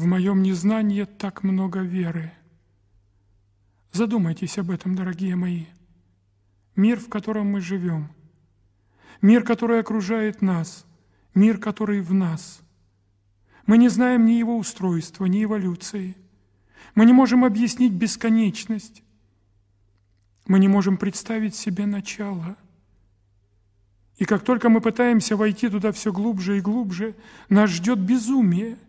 В моем незнании так много веры. Задумайтесь об этом, дорогие мои. Мир, в котором мы живем, мир, который окружает нас, мир, который в нас. Мы не знаем ни его устройства, ни эволюции. Мы не можем объяснить бесконечность. Мы не можем представить себе начало. И как только мы пытаемся войти туда все глубже и глубже, нас ждет безумие –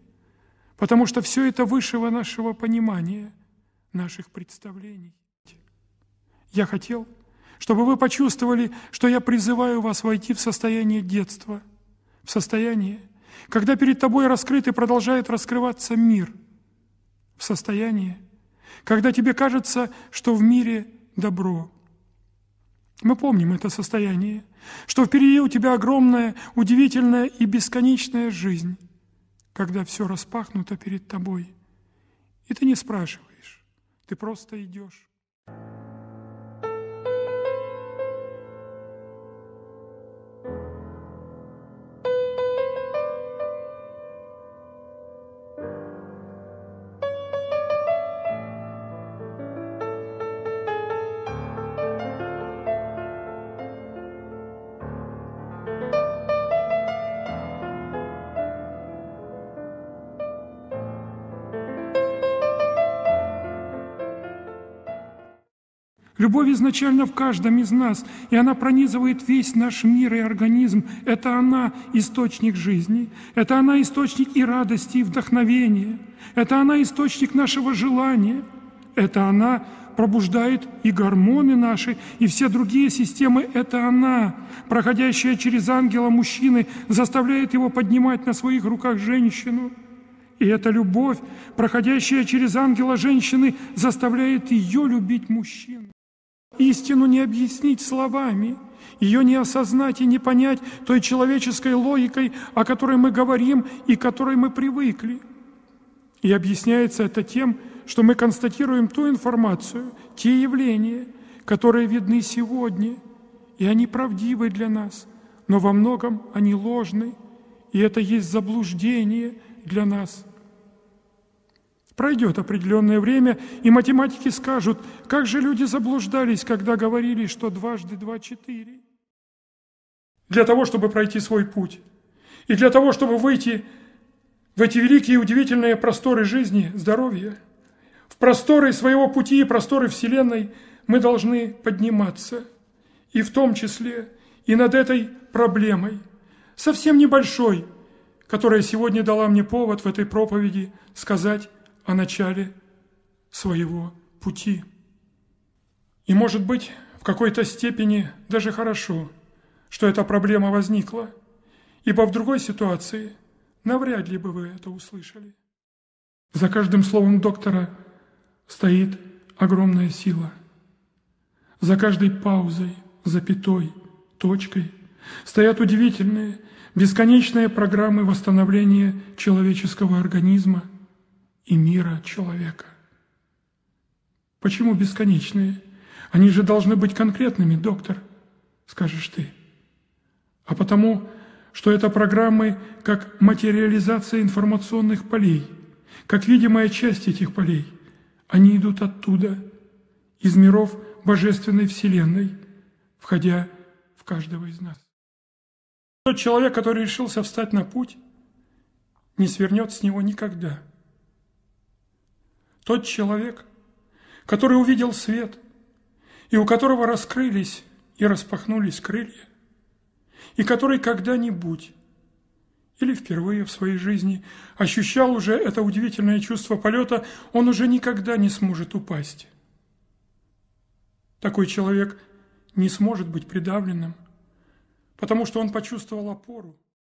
потому что все это высшего нашего понимания, наших представлений. Я хотел, чтобы вы почувствовали, что я призываю вас войти в состояние детства, в состояние, когда перед тобой раскрыт и продолжает раскрываться мир, в состояние, когда тебе кажется, что в мире добро. Мы помним это состояние, что впереди у тебя огромная, удивительная и бесконечная жизнь, когда все распахнуто перед тобой, и ты не спрашиваешь, ты просто идешь. Любовь изначально в каждом из нас, и она пронизывает весь наш мир и организм. Это она источник жизни, это она источник и радости, и вдохновения, это она источник нашего желания, это она пробуждает и гормоны наши, и все другие системы. Это она, проходящая через ангела мужчины, заставляет его поднимать на своих руках женщину. И эта любовь, проходящая через ангела женщины, заставляет ее любить мужчину. Истину не объяснить словами, ее не осознать и не понять той человеческой логикой, о которой мы говорим и которой мы привыкли. И объясняется это тем, что мы констатируем ту информацию, те явления, которые видны сегодня, и они правдивы для нас, но во многом они ложны, и это есть заблуждение для нас – Пройдет определенное время, и математики скажут, как же люди заблуждались, когда говорили, что дважды два – четыре. Для того, чтобы пройти свой путь, и для того, чтобы выйти в эти великие и удивительные просторы жизни, здоровья, в просторы своего пути и просторы Вселенной мы должны подниматься, и в том числе и над этой проблемой, совсем небольшой, которая сегодня дала мне повод в этой проповеди сказать о начале своего пути. И, может быть, в какой-то степени даже хорошо, что эта проблема возникла, ибо в другой ситуации навряд ли бы вы это услышали. За каждым словом доктора стоит огромная сила. За каждой паузой, запятой, точкой стоят удивительные, бесконечные программы восстановления человеческого организма и мира человека. Почему бесконечные? Они же должны быть конкретными, доктор, скажешь ты. А потому, что это программы как материализация информационных полей, как видимая часть этих полей. Они идут оттуда, из миров Божественной Вселенной, входя в каждого из нас. Тот человек, который решился встать на путь, не свернет с него никогда – тот человек, который увидел свет, и у которого раскрылись и распахнулись крылья, и который когда-нибудь или впервые в своей жизни ощущал уже это удивительное чувство полета, он уже никогда не сможет упасть. Такой человек не сможет быть придавленным, потому что он почувствовал опору.